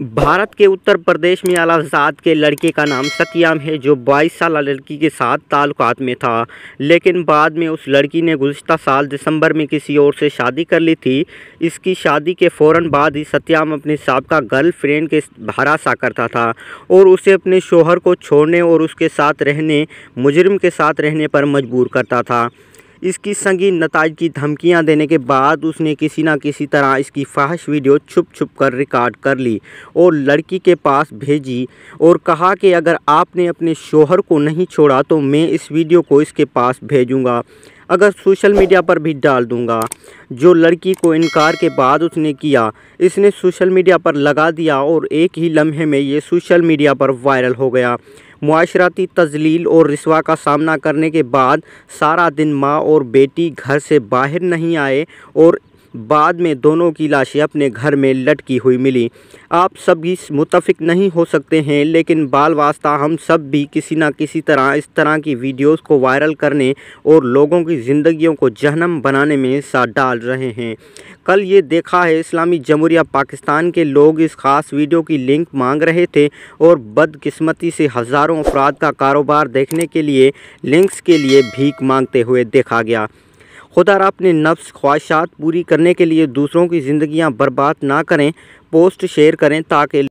भारत के उत्तर प्रदेश में अलाजाद के लड़के का नाम सत्याम है जो 22 साल लड़की के साथ ताल्लुकात में था लेकिन बाद में उस लड़की ने गुज्त साल दिसंबर में किसी और से शादी कर ली थी इसकी शादी के फ़ौर बाद ही सत्याम अपने सबका गर्ल फ्रेंड के भरा सा करता था और उसे अपने शोहर को छोड़ने और उसके साथ रहने मुजरम के साथ रहने पर मजबूर करता था इसकी संगीन नतज की धमकियां देने के बाद उसने किसी ना किसी तरह इसकी फाहश वीडियो छुप छुप कर रिकॉर्ड कर ली और लड़की के पास भेजी और कहा कि अगर आपने अपने शोहर को नहीं छोड़ा तो मैं इस वीडियो को इसके पास भेजूँगा अगर सोशल मीडिया पर भी डाल दूंगा जो लड़की को इनकार के बाद उसने किया इसने सोशल मीडिया पर लगा दिया और एक ही लम्हे में ये सोशल मीडिया पर वायरल हो गया माशराती तजलील और रसवा का सामना करने के बाद सारा दिन माँ और बेटी घर से बाहर नहीं आए और बाद में दोनों की लाशें अपने घर में लटकी हुई मिली आप इस मुतफिक नहीं हो सकते हैं लेकिन बाल वास्ता हम सब भी किसी ना किसी तरह इस तरह की वीडियोस को वायरल करने और लोगों की ज़िंदगियों को जहनम बनाने में साथ डाल रहे हैं कल ये देखा है इस्लामी जमहूरिया पाकिस्तान के लोग इस ख़ास वीडियो की लिंक मांग रहे थे और बदकस्मती से हज़ारों अफराद का कारोबार देखने के लिए लिंक्स के लिए भीख मांगते हुए देखा गया खुदा अपने नफ्स ख्वाहिशात पूरी करने के लिए दूसरों की ज़िंदियाँ बर्बाद ना करें पोस्ट शेयर करें ताकि